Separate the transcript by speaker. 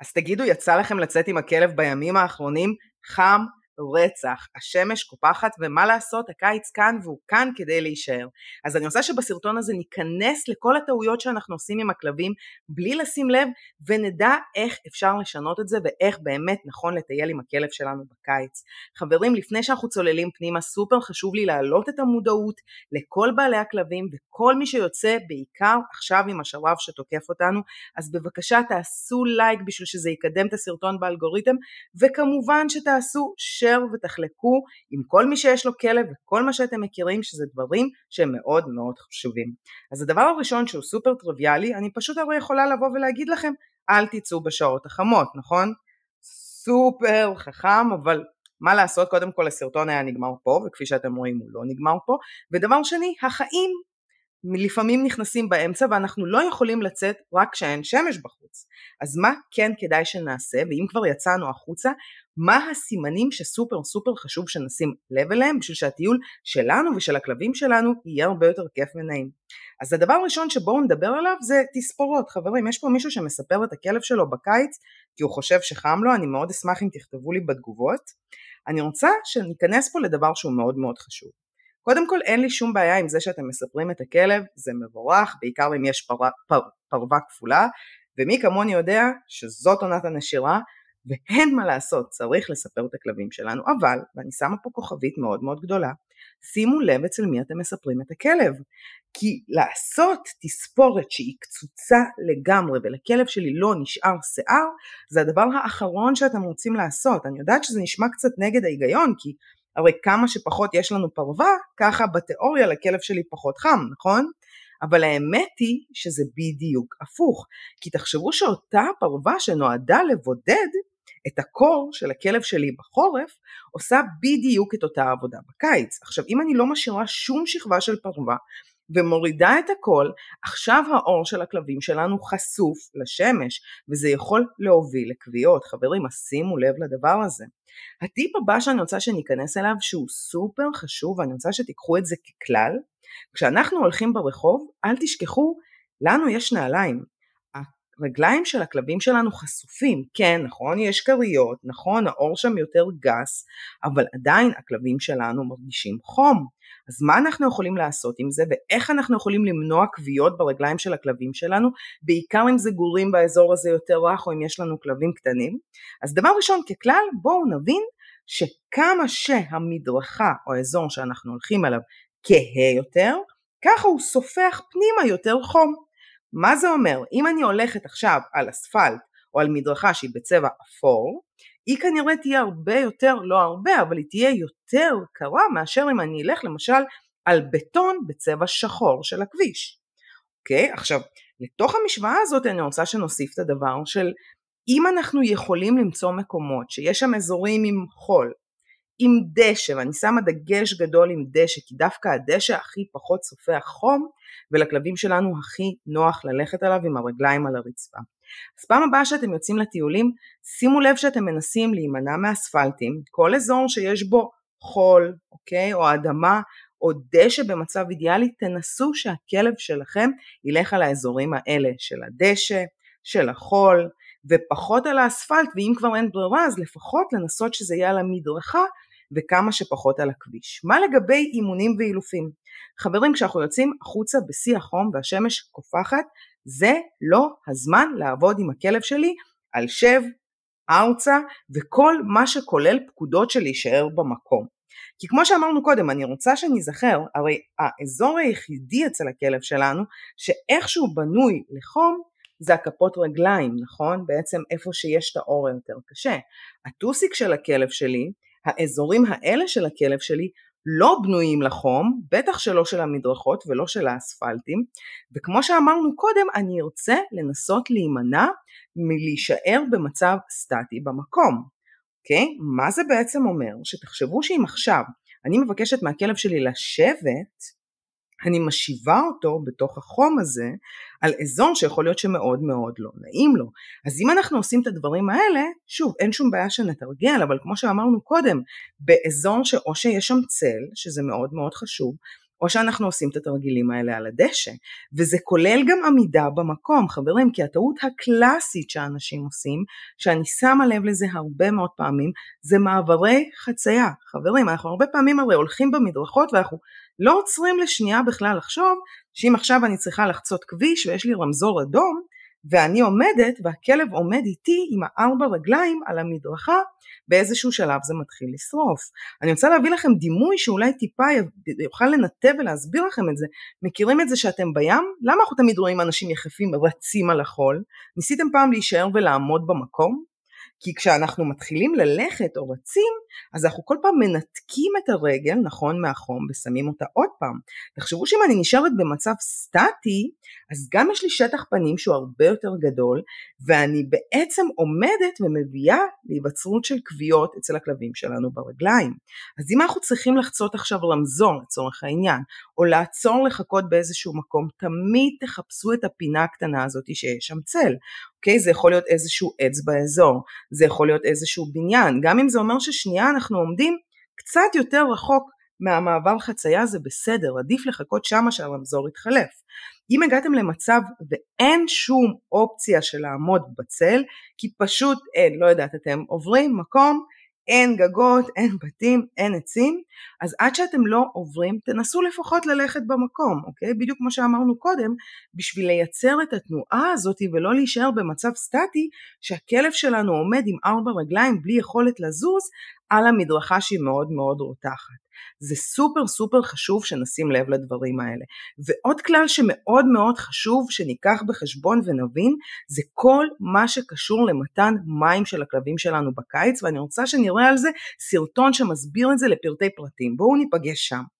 Speaker 1: אז תגידו, יצא לכם לצאת עם הכלב בימים האחרונים? חם, רצח, השמש קופחת ומה לעשות הקיץ כאן והוא כאן כדי להישאר. אז אני רוצה שבסרטון הזה ניכנס לכל הטעויות שאנחנו עושים עם הכלבים בלי לשים לב ונדע איך אפשר לשנות את זה ואיך באמת נכון לטייל עם הכלב שלנו בקיץ. חברים, לפני שאנחנו צוללים פנימה סופר חשוב לי להעלות את המודעות לכל בעלי הכלבים וכל מי שיוצא בעיקר עכשיו עם השרב שתוקף אותנו, אז בבקשה תעשו לייק בשביל שזה יקדם את הסרטון באלגוריתם וכמובן שתעשו ש... תשארו ותחלקו עם כל מי שיש לו כלב וכל מה שאתם מכירים שזה דברים שהם מאוד מאוד חשובים. אז הדבר הראשון שהוא סופר טריוויאלי, אני פשוט הרי יכולה לבוא ולהגיד לכם אל תצאו בשעות החמות, נכון? סופר חכם אבל מה לעשות קודם כל הסרטון היה נגמר פה וכפי שאתם רואים הוא לא נגמר פה ודבר שני החיים לפעמים נכנסים באמצע ואנחנו לא יכולים לצאת רק כשאין שמש בחוץ. אז מה כן כדאי שנעשה, ואם כבר יצאנו החוצה, מה הסימנים שסופר סופר חשוב שנשים לב אליהם בשביל שהטיול שלנו ושל הכלבים שלנו יהיה הרבה יותר כיף ונעים. אז הדבר הראשון שבואו נדבר עליו זה תספורות. חברים, יש פה מישהו שמספר את הכלב שלו בקיץ כי הוא חושב שחם לו, אני מאוד אשמח אם תכתבו לי בתגובות. אני רוצה שניכנס פה לדבר שהוא מאוד מאוד חשוב. קודם כל אין לי שום בעיה עם זה שאתם מספרים את הכלב, זה מבורך, בעיקר אם יש פרווה פר, פר, כפולה, ומי כמוני יודע שזאת עונת הנשירה, ואין מה לעשות, צריך לספר את הכלבים שלנו, אבל, ואני שמה פה כוכבית מאוד מאוד גדולה, שימו לב אצל מי אתם מספרים את הכלב, כי לעשות תספורת שהיא קצוצה לגמרי ולכלב שלי לא נשאר שיער, זה הדבר האחרון שאתם רוצים לעשות. אני יודעת שזה נשמע קצת נגד ההיגיון, כי הרי כמה שפחות יש לנו פרווה, ככה בתיאוריה לכלב שלי פחות חם, נכון? אבל האמת היא שזה בדיוק הפוך, כי תחשבו שאותה פרווה שנועדה לבודד, את הקור של הכלב שלי בחורף, עושה בדיוק את אותה עבודה בקיץ. עכשיו, אם אני לא משאירה שום שכבה של פרווה, ומורידה את הכל, עכשיו האור של הכלבים שלנו חשוף לשמש, וזה יכול להוביל לכוויות. חברים, אז שימו לב לדבר הזה. הטיפ הבא שאני רוצה שניכנס אליו, שהוא סופר חשוב, ואני רוצה שתיקחו את זה ככלל, כשאנחנו הולכים ברחוב, אל תשכחו, לנו יש נעליים. הרגליים של הכלבים שלנו חשופים, כן, נכון, יש כריות, נכון, האור שם יותר גס, אבל עדיין הכלבים שלנו מרגישים חום. אז מה אנחנו יכולים לעשות עם זה, ואיך אנחנו יכולים למנוע כוויות ברגליים של הכלבים שלנו, בעיקר אם זה גורים באזור הזה יותר רך, או אם יש לנו כלבים קטנים. אז דבר ראשון, ככלל, בואו נבין שכמה שהמדרכה או האזור שאנחנו הולכים עליו כהה יותר, ככה הוא סופח פנימה יותר חום. מה זה אומר? אם אני הולכת עכשיו על אספלט או על מדרכה שהיא בצבע אפור, היא כנראה תהיה הרבה יותר, לא הרבה, אבל היא תהיה יותר קרה מאשר אם אני אלך למשל על בטון בצבע שחור של הכביש. אוקיי? עכשיו, לתוך המשוואה הזאת אני רוצה שנוסיף את הדבר של אם אנחנו יכולים למצוא מקומות שיש שם אזורים עם חול, עם דשא, ואני שמה דגש גדול עם דשא, כי דווקא הדשא הכי פחות סופח החום, ולכלבים שלנו הכי נוח ללכת עליו עם הרגליים על הרצפה. אז פעם הבאה שאתם יוצאים לטיולים, שימו לב שאתם מנסים להימנע מאספלטים, כל אזור שיש בו חול, אוקיי, או אדמה, או דשא במצב אידיאלי, תנסו שהכלב שלכם ילך על האזורים האלה של הדשא, של החול, ופחות על האספלט, ואם כבר אין ברירה אז לפחות לנסות שזה יהיה על המדרכה וכמה שפחות על הכביש. מה לגבי אימונים ואילופים? חברים, כשאנחנו יוצאים החוצה בשיא החום והשמש קופחת, זה לא הזמן לעבוד עם הכלב שלי על שב, ארצה וכל מה שכולל פקודות של להישאר במקום. כי כמו שאמרנו קודם, אני רוצה שניזכר, הרי האזור היחידי אצל הכלב שלנו, שאיכשהו בנוי לחום, זה הכפות רגליים, נכון? בעצם איפה שיש את האור היותר קשה. הטוסיק של הכלב שלי, האזורים האלה של הכלב שלי לא בנויים לחום, בטח שלא של המדרכות ולא של האספלטים, וכמו שאמרנו קודם, אני ארצה לנסות להימנע מלהישאר במצב סטטי במקום, אוקיי? Okay? מה זה בעצם אומר? שתחשבו שאם עכשיו אני מבקשת מהכלב שלי לשבת, אני משיבה אותו בתוך החום הזה על אזור שיכול להיות שמאוד מאוד לא נעים לו. אז אם אנחנו עושים את הדברים האלה, שוב, אין שום בעיה שנתרגל, אבל כמו שאמרנו קודם, באזור שאו שיש שם צל, שזה מאוד מאוד חשוב, או שאנחנו עושים את התרגילים האלה על הדשא, וזה כולל גם עמידה במקום, חברים, כי הטעות הקלאסית שאנשים עושים, שאני שמה לב לזה הרבה מאוד פעמים, זה מעברי חצייה. חברים, אנחנו הרבה פעמים הרי הולכים במדרכות ואנחנו לא עוצרים לשנייה בכלל לחשוב שאם עכשיו אני צריכה לחצות כביש ויש לי רמזור אדום ואני עומדת והכלב עומד איתי עם הארבע רגליים על המדרכה, באיזשהו שלב זה מתחיל לשרוף. אני רוצה להביא לכם דימוי שאולי טיפה יוכל לנתב ולהסביר לכם את זה. מכירים את זה שאתם בים? למה אנחנו תמיד רואים אנשים יחפים רצים על החול? ניסיתם פעם להישאר ולעמוד במקום? כי כשאנחנו מתחילים ללכת או רצים, אז אנחנו כל פעם מנתקים את הרגל, נכון, מהחום, ושמים אותה עוד פעם. תחשבו שאם אני נשארת במצב סטטי, אז גם יש לי שטח פנים שהוא הרבה יותר גדול, ואני בעצם עומדת ומביאה להיווצרות של כוויות אצל הכלבים שלנו ברגליים. אז אם אנחנו צריכים לחצות עכשיו רמזור, לצורך העניין, או לעצור לחכות באיזשהו מקום, תמיד תחפשו את הפינה הקטנה הזאת שיש שם צל. אוקיי? Okay, זה יכול להיות איזשהו עץ באזור, זה יכול להיות איזשהו בניין, גם אם זה אומר ששנייה אנחנו עומדים קצת יותר רחוק מהמעבר חצייה זה בסדר, עדיף לחכות שמה שהרמזור יתחלף. אם הגעתם למצב ואין שום אופציה של לעמוד בצל, כי פשוט אין, לא יודעת, אתם עוברים מקום אין גגות, אין בתים, אין עצים, אז עד שאתם לא עוברים, תנסו לפחות ללכת במקום, אוקיי? בדיוק כמו שאמרנו קודם, בשביל לייצר את התנועה הזאת ולא להישאר במצב סטטי, שהכלב שלנו עומד עם ארבע רגליים בלי יכולת לזוז על המדרכה שהיא מאוד מאוד רותחת. זה סופר סופר חשוב שנשים לב לדברים האלה. ועוד כלל שמאוד מאוד חשוב שניקח בחשבון ונבין, זה כל מה שקשור למתן מים של הכלבים שלנו בקיץ, ואני רוצה שנראה על זה סרטון שמסביר את זה לפרטי פרטים. בואו ניפגש שם.